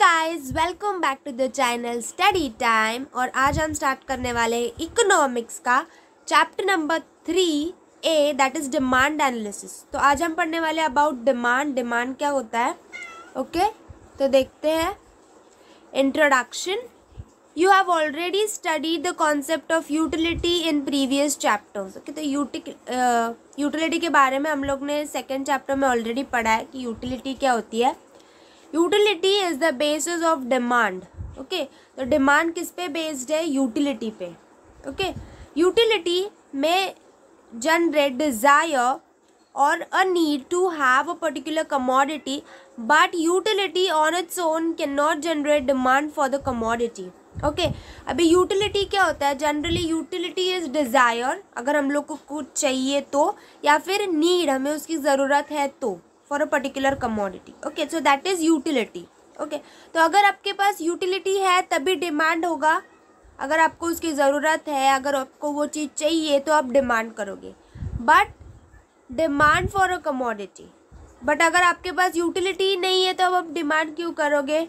Guys welcome back to the channel study time और आज हम स्टार्ट करने वाले हैं इकोनॉमिक्स का chapter number three A that is demand analysis तो आज हम पढ़ने वाले अबाउट डिमांड डिमांड क्या होता है ओके okay? तो देखते हैं introduction you have already study the concept of utility in previous chapters okay तो यूटिलिटी uh, के बारे में हम लोग ने सेकेंड चैप्टर में ऑलरेडी पढ़ा है कि यूटिलिटी क्या होती है utility is the basis of demand okay तो डिमांड किस पे बेस्ड है यूटिलिटी पे ओके यूटिलिटी में जनरेट डिज़ायर और a need to have a particular commodity but utility on its own can not generate demand for the commodity okay अभी utility क्या होता है जनरली यूटिलिटी इज़ डिज़ायर अगर हम लोग को कुछ चाहिए तो या फिर नीड हमें उसकी ज़रूरत है तो for a particular commodity okay so that is utility okay तो अगर आपके पास यूटिलिटी है तभी डिमांड होगा अगर आपको उसकी ज़रूरत है अगर आपको वो चीज़ चाहिए तो आप डिमांड करोगे but demand for a commodity but अगर आपके पास यूटिलिटी नहीं है तो आप डिमांड क्यों करोगे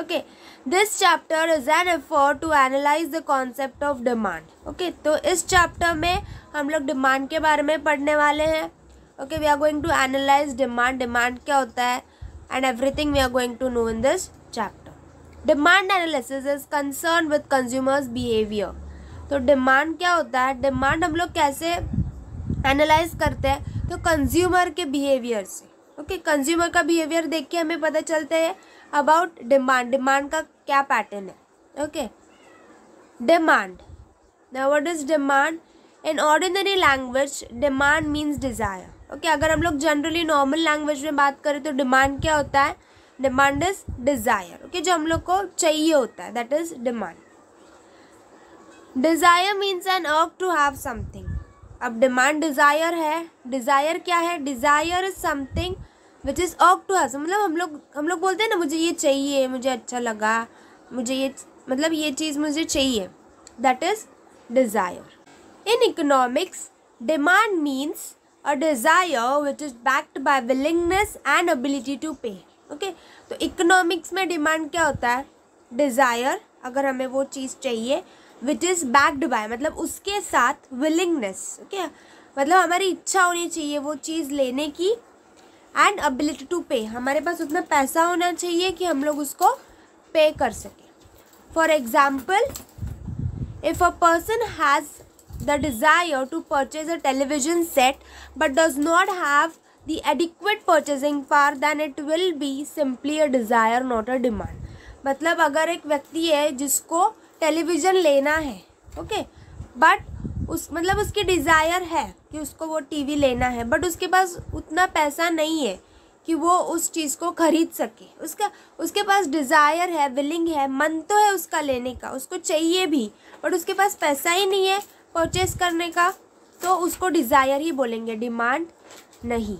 okay this chapter is an effort to analyse the concept of demand okay तो इस चैप्टर में हम लोग डिमांड के बारे में पढ़ने वाले हैं okay we are going to analyse demand demand क्या होता है and everything we are going to know in this chapter demand analysis is concern with consumers behaviour तो डिमांड क्या होता है डिमांड हम लोग कैसे एनालाइज करते हैं तो कंज्यूमर के बिहेवियर से ओके okay, कंज्यूमर का बिहेवियर देख के हमें पता चलता है अबाउट डिमांड डिमांड का क्या पैटर्न है okay demand now what is demand in ordinary language demand means desire okay अगर हम लोग जनरली नॉर्मल लैंग्वेज में बात करें तो डिमांड क्या होता है डिमांड इज डिज़ायर ओके जो हम लोग को चाहिए होता है that is demand desire means an urge to have something अब डिमांड डिज़ायर है डिज़ायर क्या है desire is something which is urge to have मतलब हम लोग हम लोग बोलते हैं ना मुझे ये चाहिए मुझे अच्छा लगा मुझे ये मतलब ये चीज़ मुझे चाहिए that is desire in economics demand means a desire which is backed by willingness and ability to pay okay तो इकोनॉमिक्स में डिमांड क्या होता है डिज़ायर अगर हमें वो चीज़ चाहिए विच इज़ बैक्ड बाय मतलब उसके साथ विलिंगनेस ओके okay? मतलब हमारी इच्छा होनी चाहिए वो चीज़ लेने की एंड अबिलिटी टू पे हमारे पास उतना पैसा होना चाहिए कि हम लोग उसको पे कर सकें for example if a person has the desire to purchase a television set but does not have the adequate purchasing power then it will be simply a desire not a demand मतलब अगर एक व्यक्ति है जिसको television लेना है okay but उस मतलब उसकी डिज़ायर है कि उसको वो टीवी लेना है बट उसके पास उतना पैसा नहीं है कि वो उस चीज़ को ख़रीद सके उसका उसके पास डिज़ायर है विलिंग है मन तो है उसका लेने का उसको चाहिए भी बट उसके पास पैसा ही नहीं है परचेस करने का तो उसको डिज़ायर ही बोलेंगे डिमांड नहीं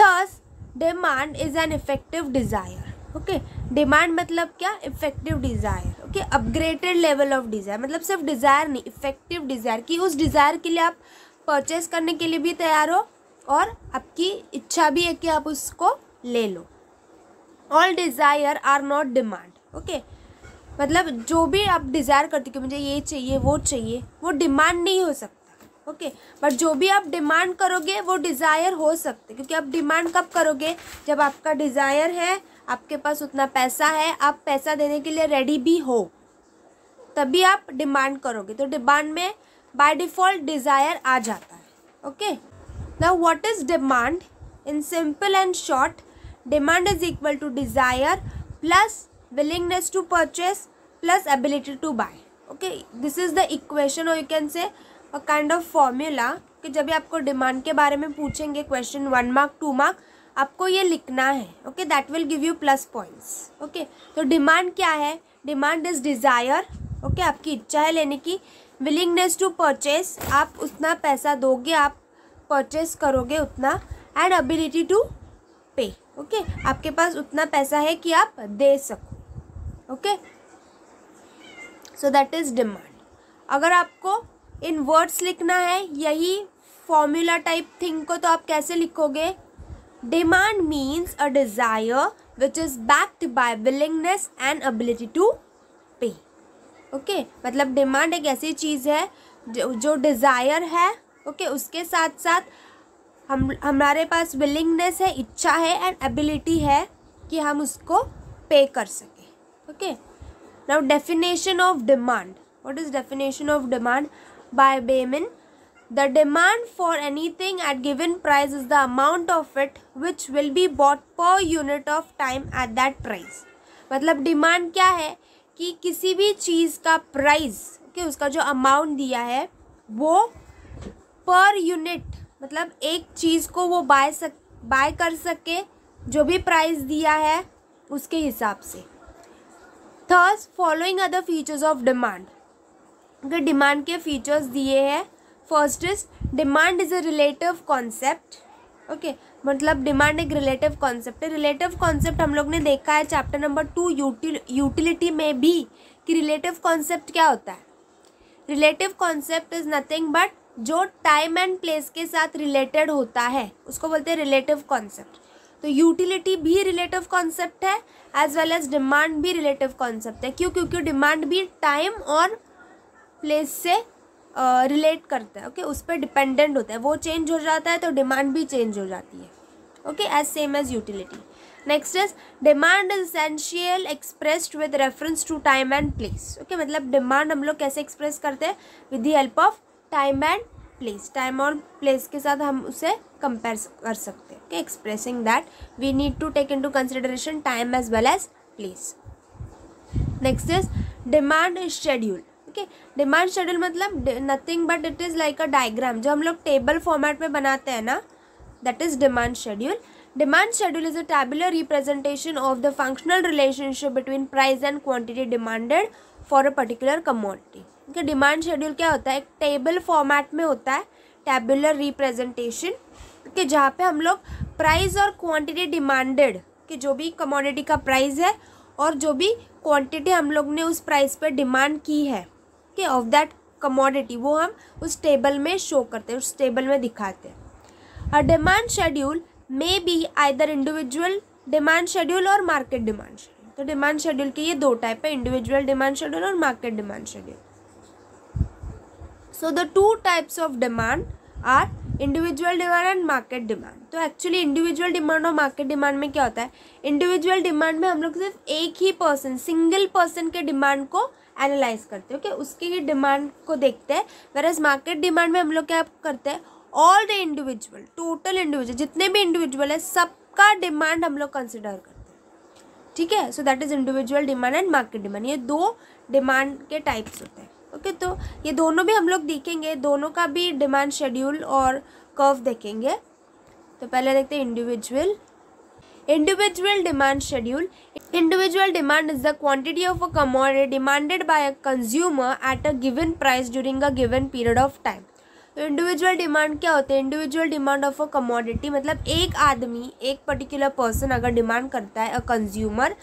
thus demand is an effective desire okay demand मतलब क्या effective desire okay upgraded level of desire मतलब सिर्फ डिज़ायर नहीं इफेक्टिव डिज़ायर कि उस डिज़ायर के लिए आप परचेस करने के लिए भी तैयार हो और आपकी इच्छा भी है कि आप उसको ले लो all desire are not demand okay मतलब जो भी आप डिज़ायर करते कि मुझे ये चाहिए वो चाहिए वो डिमांड नहीं हो सकता ओके बट जो भी आप डिमांड करोगे वो डिज़ायर हो सकते क्योंकि आप डिमांड कब करोगे जब आपका डिज़ायर है आपके पास उतना पैसा है आप पैसा देने के लिए रेडी भी हो तभी आप डिमांड करोगे तो डिमांड में बाय डिफ़ॉल्ट डिज़ायर आ जाता है ओके ना what is demand in simple and short demand is equal to desire plus willingness to purchase plus ability to buy okay this is the equation or you can say a kind of formula कि जब भी आपको demand के बारे में पूछेंगे question one mark two mark आपको ये लिखना है okay that will give you plus points okay तो डिमांड क्या है डिमांड इज डिज़ायर ओके आपकी इच्छा है लेने की विलिंगनेस टू परचेस आप उतना पैसा दोगे आप परचेस करोगे उतना and ability to pay okay आपके पास उतना पैसा है कि आप दे सको okay so that is demand अगर आपको इन वर्ड्स लिखना है यही फॉर्मूला टाइप थिंग को तो आप कैसे लिखोगे demand means a desire which is backed by willingness and ability to pay okay मतलब डिमांड एक ऐसी चीज़ है जो डिज़ायर है ओके okay, उसके साथ साथ हम हमारे पास विलिंगनेस है इच्छा है एंड एबिलिटी है कि हम उसको पे कर सकें okay now definition of demand what is definition of demand by Bayman the demand for anything at given price is the amount of it which will be bought per unit of time at that price मतलब demand क्या है कि किसी भी चीज़ का price okay okay, उसका जो amount दिया है वो पर यूनिट मतलब एक चीज़ को वो बाय सक बाय कर सके जो भी प्राइस दिया है उसके हिसाब से thus following other features of demand अगर डिमांड के फीचर्स दिए हैं first is demand is a relative concept okay मतलब डिमांड एक रिलेटिव कॉन्सेप्ट है रिलेटिव कॉन्सेप्ट हम लोग ने देखा है चैप्टर नंबर टू यूटिलिटी में भी कि रिलेटिव कॉन्सेप्ट क्या होता है relative concept is nothing but जो टाइम एंड प्लेस के साथ रिलेटेड होता है उसको बोलते हैं रिलेटिव कॉन्सेप्ट तो यूटिलिटी भी रिलेटिव कॉन्सेप्ट है एज वेल एज डिमांड भी रिलेटिव कॉन्सेप्ट है क्यों क्योंकि डिमांड भी टाइम और प्लेस से रिलेट uh, करता है ओके okay? उस पर डिपेंडेंट होता है वो चेंज हो जाता है तो डिमांड भी चेंज हो जाती है okay as same as utility next is demand is essential expressed with reference to time and place okay मतलब डिमांड हम लोग कैसे एक्सप्रेस करते हैं with the help of time and place time और प्लेस के साथ हम उसे कंपेयर कर सकते हैं expressing that we need to take into consideration time as well as place next is demand schedule okay demand schedule मतलब nothing but it is like a diagram जो हम लोग टेबल फॉर्मेट में बनाते हैं ना that is demand schedule schedule is a a representation of the functional relationship between between and quantity demanded for a particular particular ठीक है demand schedule क्या होता है एक टेबल फॉर्मेट में होता है टेबुलर रिप्रेजेंटेशन कि जहाँ पे हम लोग प्राइस और क्वांटिटी डिमांडेड कि जो भी कमोडिटी का प्राइस है और जो भी क्वांटिटी हम लोग ने उस प्राइस पर डिमांड की है कि ऑफ दैट कमोडिटी वो हम उस टेबल में शो करते हैं उस टेबल में दिखाते हैं a demand schedule may be either individual demand schedule और मार्केट डिमांड शेड्यूल तो डिमांड शेड्यूल के ये दो टाइप है इंडिविजुअल डिमांड शेड्यूल और market demand schedule so the two types of demand are individual demand and market demand तो actually individual demand और market demand में क्या होता है इंडिविजुअल डिमांड में हम लोग सिर्फ एक ही पर्सन सिंगल पर्सन के डिमांड को एनालाइज करते हैं ओके okay? उसकी ही डिमांड को देखते हैं वेरस मार्केट डिमांड में हम लोग क्या करते हैं all the individual total individual जितने भी इंडिविजुअल है सबका डिमांड हम लोग कंसिडर करते हैं ठीक है so that is individual demand and market demand ये दो डिमांड के टाइप्स होते हैं ओके तो ये दोनों भी हम लोग देखेंगे दोनों का भी डिमांड शेड्यूल और कर्व देखेंगे तो पहले देखते हैं individual individual demand schedule individual demand is the quantity of a commodity demanded by a consumer at a given price during a given period of time तो इंडिविजुअल डिमांड क्या होते हैं individual demand of a commodity मतलब एक आदमी एक particular person अगर demand करता है अ कंज्यूमर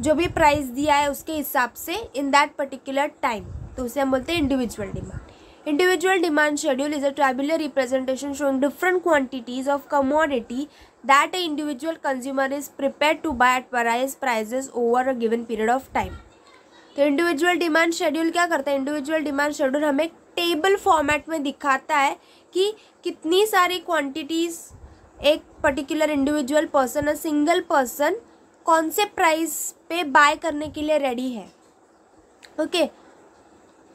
जो भी प्राइस दिया है उसके हिसाब से इन दैट पर्टिकुलर टाइम तो उसे हम बोलते हैं individual demand individual demand schedule is a tabular representation showing different quantities of commodity that a individual consumer is prepare to buy at price prices over a given period of time तो individual demand schedule क्या करता है individual demand schedule हमें table format में दिखाता है कि कितनी सारी क्वांटिटीज एक particular individual person a single person कौन से प्राइस पे बाय करने के लिए रेडी है ओके okay?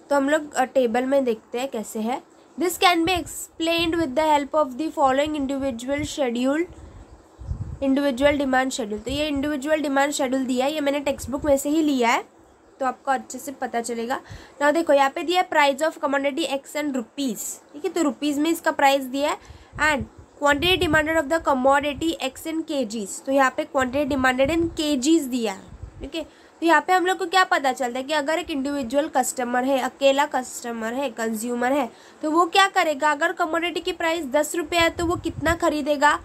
तो हम लोग टेबल में देखते हैं कैसे है this can be explain with the help of the following individual schedule individual demand schedule तो ये इंडिविजुअल डिमांड शेड्यूल दिया है ये मैंने टेक्स्ट बुक में से ही लिया है तो आपको अच्छे से पता चलेगा ना देखो यहाँ पे दिया है price of commodity X and rupees ठीक है तो रुपीज़ में इसका प्राइस दिया है and quantity demanded of the commodity X and के तो यहाँ पे क्वान्टिटी डिमांडेड इन के दिया है ठीक है तो यहाँ पे हम लोग को क्या पता चलता है कि अगर एक इंडिविजुअल कस्टमर है अकेला कस्टमर है कंज्यूमर है तो वो क्या करेगा अगर कमोडिटी की प्राइस दस रुपये है तो वो कितना खरीदेगा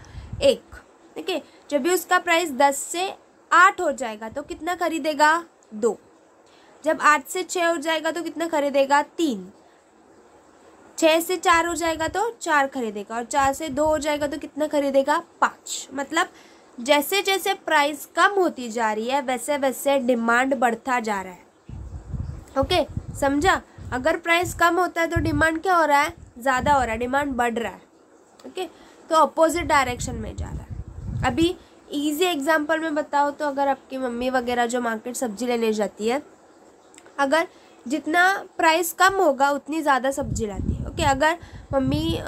एक ठीक है जब भी उसका प्राइस दस से आठ हो जाएगा तो कितना खरीदेगा दो जब आठ से छः हो जाएगा तो कितना खरीदेगा तीन छः से चार हो जाएगा तो चार खरीदेगा और चार से दो हो जाएगा तो कितना खरीदेगा पाँच मतलब जैसे जैसे प्राइस कम होती जा रही है वैसे वैसे डिमांड बढ़ता जा रहा है ओके समझा अगर प्राइस कम होता है तो डिमांड क्या हो रहा है ज़्यादा हो रहा है डिमांड बढ़ रहा है ओके तो अपोजिट डायरेक्शन में जा रहा है अभी इजी एग्जांपल में बताओ तो अगर आपकी मम्मी वगैरह जो मार्केट सब्जी लेने जाती है अगर जितना प्राइस कम होगा उतनी ज़्यादा सब्जी लाती है ओके अगर मम्मी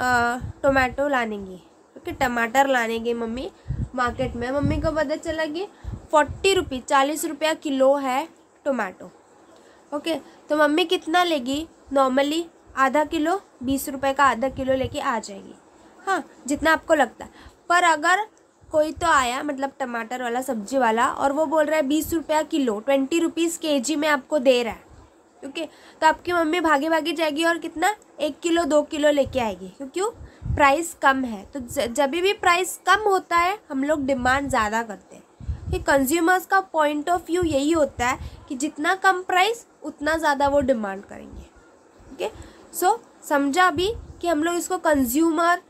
टोमेटो लानेंगी ओके टमाटर लानेंगी मम्मी मार्केट में मम्मी को पता चला कि फोर्टी रुपी चालीस रुपया किलो है टोमेटो ओके तो मम्मी कितना लेगी नॉर्मली आधा किलो बीस रुपए का आधा किलो लेके आ जाएगी हाँ जितना आपको लगता है पर अगर कोई तो आया मतलब टमाटर वाला सब्जी वाला और वो बोल रहा है बीस रुपया किलो ट्वेंटी रुपीज़ के जी में आपको दे रहा है ओके तो आपकी मम्मी भागे भागे जाएगी और कितना एक किलो दो किलो लेके आएगी क्यों क्यों प्राइस कम है तो जब भी प्राइस कम होता है हम लोग डिमांड ज़्यादा करते हैं कि कंज्यूमर्स का पॉइंट ऑफ व्यू यही होता है कि जितना कम प्राइस उतना ज़्यादा वो डिमांड करेंगे ओके सो समझा भी कि हम लोग इसको कंज्यूमर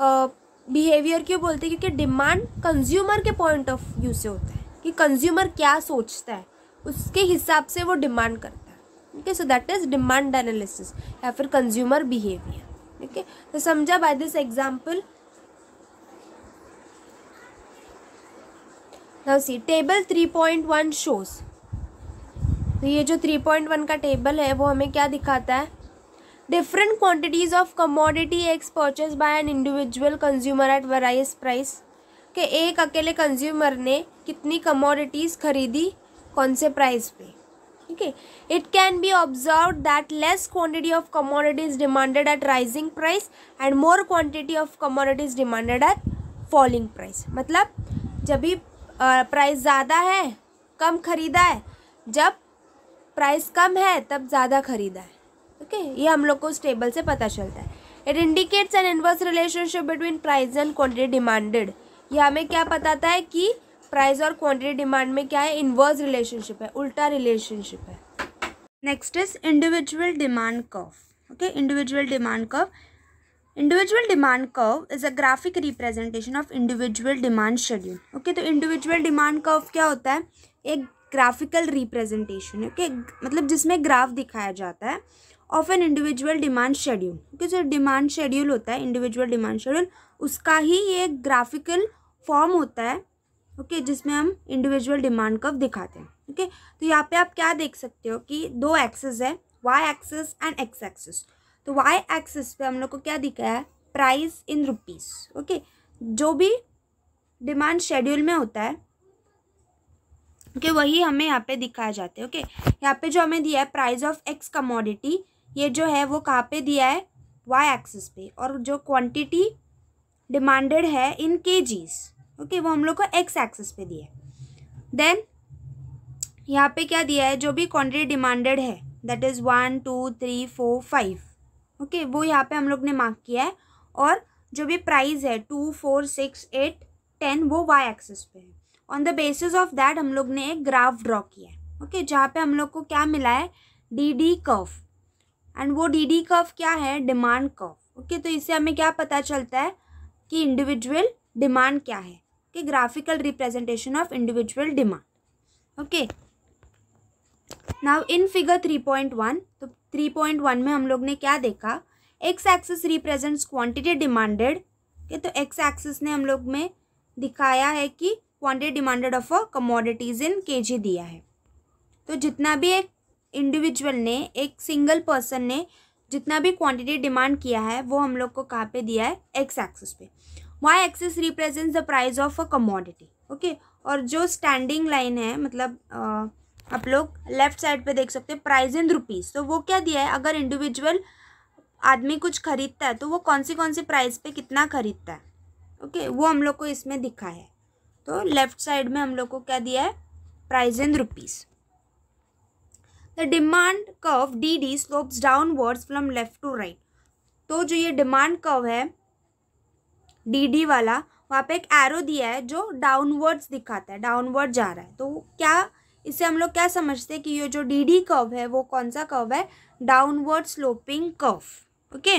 बिहेवियर क्यों बोलते हैं क्योंकि डिमांड कंज्यूमर के पॉइंट ऑफ व्यू से होता है कि कंज्यूमर क्या सोचता है उसके हिसाब से वो डिमांड करता है okay so that is demand analysis या फिर consumer behaviour okay so samjha by this example now see table 3.1 shows तो ये जो वन का टेबल है वो हमें क्या दिखाता है different quantities of commodity X purchase by an individual consumer at various price के एक अकेले कंज्यूमर ने कितनी कमोडिटीज़ खरीदी कौन से प्राइस पे okay it can be observed that less quantity of commodity is demanded at rising price and more quantity of commodity is demanded at falling price मतलब जब भी प्राइस ज़्यादा है कम ख़रीदा है जब प्राइस कम है तब ज़्यादा ख़रीदा है ओके okay? ये हम लोग को उस टेबल से पता चलता है it indicates an inverse relationship between price and quantity demanded यह हमें क्या बताता है कि प्राइस और क्वांटिटी डिमांड में क्या है इनवर्स रिलेशनशिप है उल्टा रिलेशनशिप है next is individual demand curve okay individual demand curve individual demand curve is a graphic representation of individual demand schedule okay तो इंडिविजुअल डिमांड कर्व क्या होता है एक ग्राफिकल रिप्रेजेंटेशन ओके मतलब जिसमें ग्राफ दिखाया जाता है of an individual demand schedule okay जो डिमांड शेड्यूल होता है इंडिविजुअल डिमांड शेड्यूल उसका ही ये ग्राफिकल फॉर्म होता है ओके जिसमें हम इंडिविजुअल डिमांड कर्व दिखाते हैं ओके तो यहाँ पे आप क्या देख सकते हो कि दो एक्सेस है Y axes and X axes तो वाई एक्सेस पे हम लोग को क्या दिखा है प्राइस इन रुपीस ओके जो भी डिमांड शेड्यूल में होता है ओके okay, वही हमें यहाँ पे दिखाया जाता है ओके okay? यहाँ पे जो हमें दिया है प्राइस ऑफ एक्स कमोडिटी ये जो है वो कहाँ पे दिया है वाई एक्सेस पे और जो क्वांटिटी डिमांडेड है इन के जीज़ ओके वो हम लोग को एक्स एक्सेस पे दिया है देन यहाँ पे क्या दिया है जो भी क्वान्टिटी डिमांडेड है that is one two three four five okay वो यहाँ पे हम लोग ने मार्क किया है और जो भी प्राइस है two four six eight ten वो वाई एक्सेस पे है on the basis of that हम लोग ने एक ग्राफ ड्रॉ किया है ओके okay, जहाँ पे हम लोग को क्या मिला है डी डी कर्व एंड वो डी डी कर्व क्या है डिमांड कर्व ओके तो इससे हमें क्या पता चलता है कि इंडिविजुअल डिमांड क्या है कि graphical representation of individual demand okay now in figure three point one तो थ्री पॉइंट वन में हम लोग ने क्या देखा X axis represents quantity demanded के तो एक्स एक्सिस ने हम लोग में दिखाया है कि quantity demanded of a commodities in जी दिया है तो जितना भी एक इंडिविजुअल ने एक सिंगल पर्सन ने जितना भी क्वांटिटी डिमांड किया है वो हम लोग को कहाँ पे दिया है एक्स एक्सिस पे Y axis represent the price of a commodity okay और जो स्टैंडिंग लाइन है मतलब आप लोग लेफ्ट साइड पे देख सकते हैं प्राइज इन रुपीज़ तो वो क्या दिया है अगर इंडिविजुअल आदमी कुछ खरीदता है तो वो कौन सी कौन सी प्राइस पे कितना खरीदता है ओके okay, वो हम लोग को इसमें दिखा है तो लेफ्ट साइड में हम लोग को क्या दिया है price in rupees the demand curve D D slopes wards from left to right तो जो ये डिमांड कर्व है डी डी वाला वहाँ पे एक एरो दिया है जो डाउनवर्ड्स दिखाता है डाउनवर्ड जा रहा है तो क्या इससे हम लोग क्या समझते हैं कि ये जो डी डी कर्व है वो कौन सा कर्व है downward sloping curve okay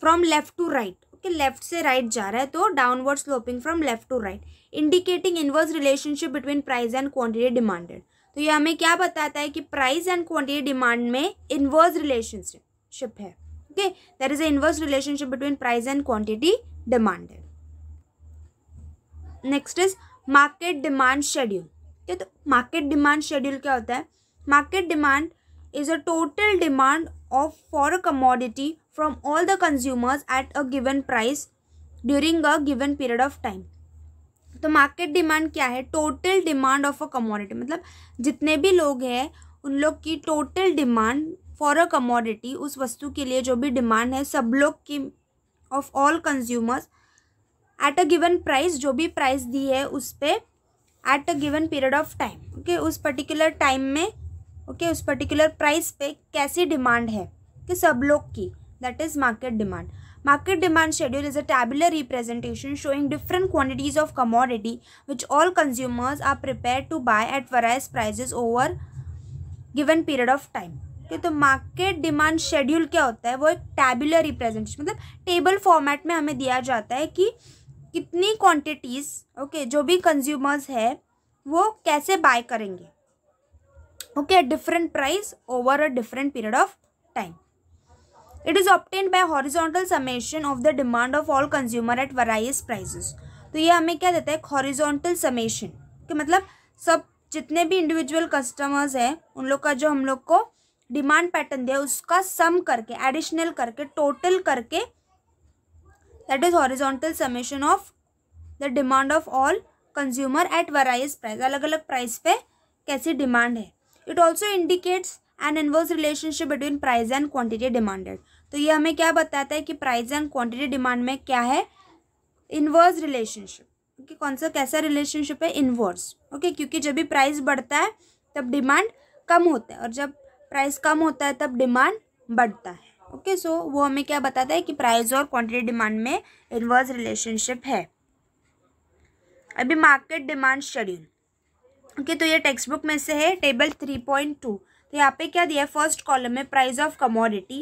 from left to right okay left से राइट right जा रहा है तो downward sloping from left to right indicating inverse relationship between price and quantity demanded तो ये हमें क्या बताता है कि प्राइस एंड क्वांटिटी डिमांड में इनवर्स रिलेशनशिप है okay there is an inverse relationship between price and quantity demanded next is market demand schedule ठीक है तो मार्केट डिमांड शेड्यूल क्या होता है market demand is a total demand of for a commodity from all the consumers at a given price during a given period of time तो market demand क्या है total demand of a commodity मतलब जितने भी लोग हैं उन लोग की total demand for a commodity उस वस्तु के लिए जो भी डिमांड है सब लोग की of all consumers at a given price जो भी प्राइस दी है उस पर at a given period of time okay उस पर्टिकुलर टाइम में ओके okay, उस पर्टिकुलर प्राइस पे कैसी डिमांड है कि सब लोग की that is market demand market demand schedule is a tabular representation showing different quantities of commodity which all consumers are prepare to buy at various prices over given period of time ठीक तो market demand schedule क्या होता है वो एक tabular representation मतलब table format में हमें दिया जाता है कि कितनी क्वांटिटीज़ ओके जो भी कंज्यूमर्स है वो कैसे बाय करेंगे okay different price over a different period of time it is obtained obtained by horizontal of the demand of all consumer at various various तो ये हमें क्या देता है हॉरिजॉन्टल समेशन कि मतलब सब जितने भी इंडिविजुअल कस्टमर्स हैं उन लोग का जो हम लोग को डिमांड पैटर्न दिया उसका सम करके एडिशनल करके टोटल करके that is horizontal summation of the demand of all consumer at various price अलग अलग प्राइस पे कैसी डिमांड है it also indicates an inverse relationship between price and quantity demanded तो ये हमें क्या बताता है कि प्राइस एंड क्वान्टिटी डिमांड में क्या है इनवर्स रिलेशनशिप ओके कौन सा कैसा रिलेशनशिप है इनवर्स ओके okay, क्योंकि जब भी प्राइस बढ़ता है तब डिमांड कम होता है और जब प्राइस कम होता है तब डिमांड बढ़ता है ओके okay, सो so, वो हमें क्या बताता है कि प्राइस और क्वांटिटी डिमांड में इन्वर्स रिलेशनशिप है अभी मार्केट डिमांड शेड्यूल ओके तो ये टेक्स्ट बुक में से है टेबल थ्री पॉइंट टू तो यहाँ पे क्या दिया है फर्स्ट कॉलम में price of commodity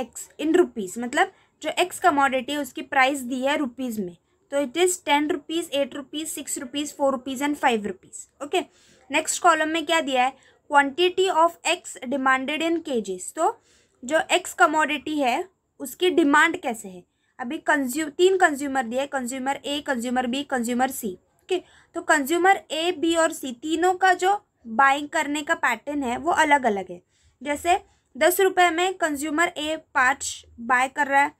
X in rupees मतलब जो एक्स कमोडिटी है उसकी प्राइस दी है रुपीज़ में तो it is ten rupees eight rupees six rupees four rupees and five rupees okay next column में क्या दिया है quantity of X demanded in kgs तो जो एक्स कमोडिटी है उसकी डिमांड कैसे है अभी कंज्यूम तीन कंज्यूमर दिए consumer A consumer B consumer C okay तो कंज्यूमर ए बी और सी तीनों का जो बाइंग करने का पैटर्न है वो अलग अलग है जैसे दस रुपये में कंज्यूमर ए पाँच बाय कर रहा है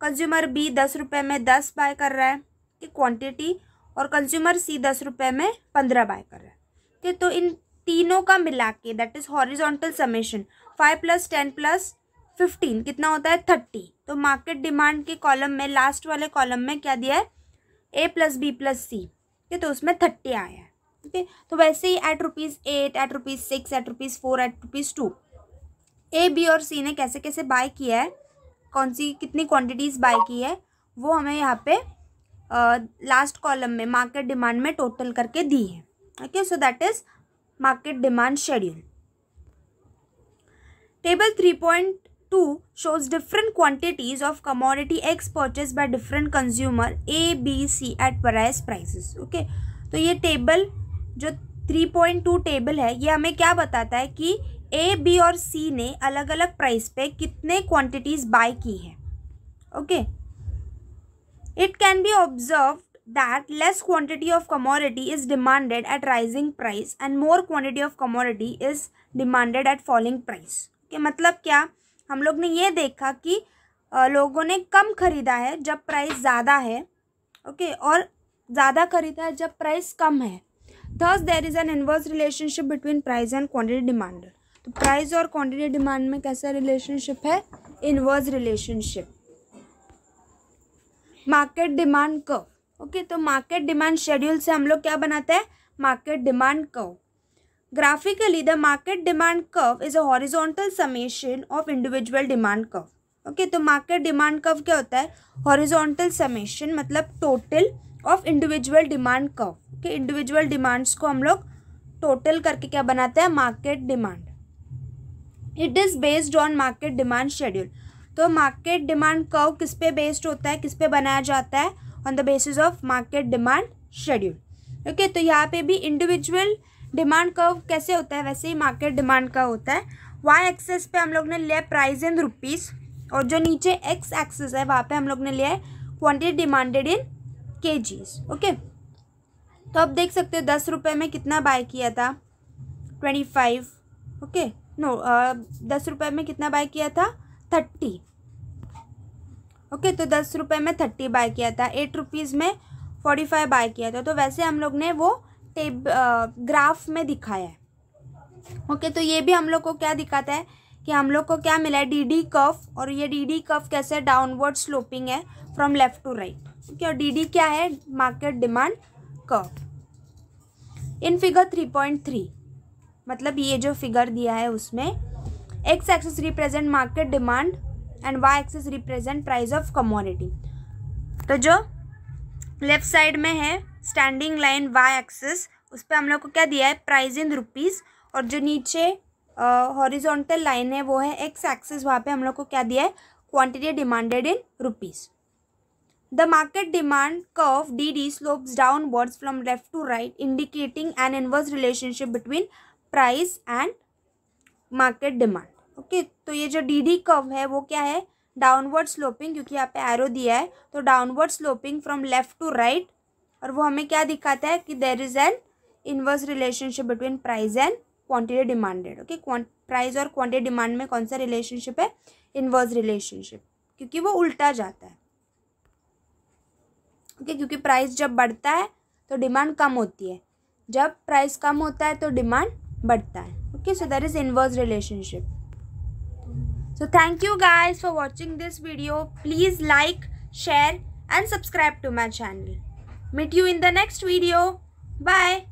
कंज्यूमर बी दस रुपये में दस बाय कर रहा है कि क्वांटिटी और कंज्यूमर सी दस रुपये में पंद्रह बाय कर रहा है ठीक तो इन तीनों का मिला के that is horizontal summation five plus ten plus fifteen कितना होता है थर्टी तो मार्केट डिमांड के कॉलम में लास्ट वाले कॉलम में क्या दिया है A plus B plus C ठीक है तो उसमें थर्टी आया है ठीक है तो वैसे ही eight rupees eight eight rupees six eight rupees four eight rupees two A B और सी ने कैसे कैसे बाय किया है कौन सी कितनी क्वांटिटीज़ बाय की है वो हमें यहाँ पे लास्ट uh, कॉलम में मार्केट डिमांड में टोटल करके दी है okay so that is market demand schedule. Table 3.2 shows different quantities of commodity X purchased by different consumer A, B, C at various prices. Okay, तो ye table jo 3.2 table hai ye hame kya batata hai ki A B और C ने अलग अलग प्राइस पे कितने quantities buy की है okay it can be observe that less quantity of commodity is demanded at rising price and more quantity of commodity is demanded at falling price के मतलब क्या हम लोग ने ये देखा कि लोगों ने कम खरीदा है जब प्राइस ज़्यादा है ओके okay, और ज़्यादा खरीदा है जब प्राइस कम है thus there is an inverse relationship between price and quantity demand तो प्राइस और क्वान्टिटी डिमांड में कैसा रिलेशनशिप है inverse relationship market demand curve okay तो मार्केट डिमांड शेड्यूल से हम लोग क्या बनाते हैं market demand curve graphically the market demand curve is a horizontal summation of individual demand curve okay तो मार्केट डिमांड कव क्या होता है हॉरिजोंटल समेशन मतलब total of individual demand curve okay individual demands को हम लोग टोटल करके क्या बनाते हैं market demand it is based on market demand schedule तो मार्केट डिमांड कव किस पे बेस्ड होता है किस पे बनाया जाता है on the basis of market demand schedule okay तो यहाँ पे भी इंडिविजुअल डिमांड कर्व कैसे होता है वैसे ही मार्केट डिमांड का होता है वाई एक्सेस पे हम लोग ने लिया प्राइस इन रुपीज़ और जो नीचे एक्स एक्सेस है वहाँ पे हम लोग ने लिया है क्वान्टिटी डिमांडेड इन के ओके तो आप देख सकते हो दस रुपये में कितना बाय किया था ट्वेंटी फाइव ओके नो दस रुपये में कितना बाय किया था थर्टी ओके तो दस रुपये में थर्टी बाय किया था एट रुपीज़ में फोर्टी फाइव बाय किया था तो वैसे हम लोग ने वो टेब ग्राफ में दिखाया है ओके तो ये भी हम लोग को क्या दिखाता है कि हम लोग को क्या मिला है डी डी कफ और ये डी डी कफ कैसे डाउनवर्ड स्लोपिंग है from left to right okay और डी डी क्या है market demand curve in figure three point three मतलब ये जो फिगर दिया है उसमें X axes represent market demand and Y axes represent price of commodity तो जो लेफ्ट साइड में है स्टैंडिंग लाइन वाई एक्सेस उस पर हम लोग को क्या दिया है प्राइज इन रुपीज़ और जो नीचे हॉरिजोंटल uh, लाइन है वो है एक्स एक्सेस वहाँ पे हम लोग को क्या दिया है quantity demanded in rupees the market demand curve D D DD downwards from left to right indicating an inverse relationship between price and market demand okay तो ये जो डी डी कर्व है वो क्या है डाउनवर्ड स्लोपिंग क्योंकि यहाँ पे एरो दिया है तो downward sloping from left to right और वो हमें क्या दिखाता है कि there is an inverse relationship between price and quantity demanded okay price और क्वांटिटी डिमांड में कौन सा रिलेशनशिप है इनवर्स रिलेशनशिप क्योंकि वो उल्टा जाता है ओके okay, क्योंकि प्राइस जब बढ़ता है तो डिमांड कम होती है जब प्राइस कम होता है तो डिमांड बढ़ता है okay so that is inverse relationship So thank you guys for watching this video. Please like, share and subscribe to my channel. Meet you in the next video. Bye.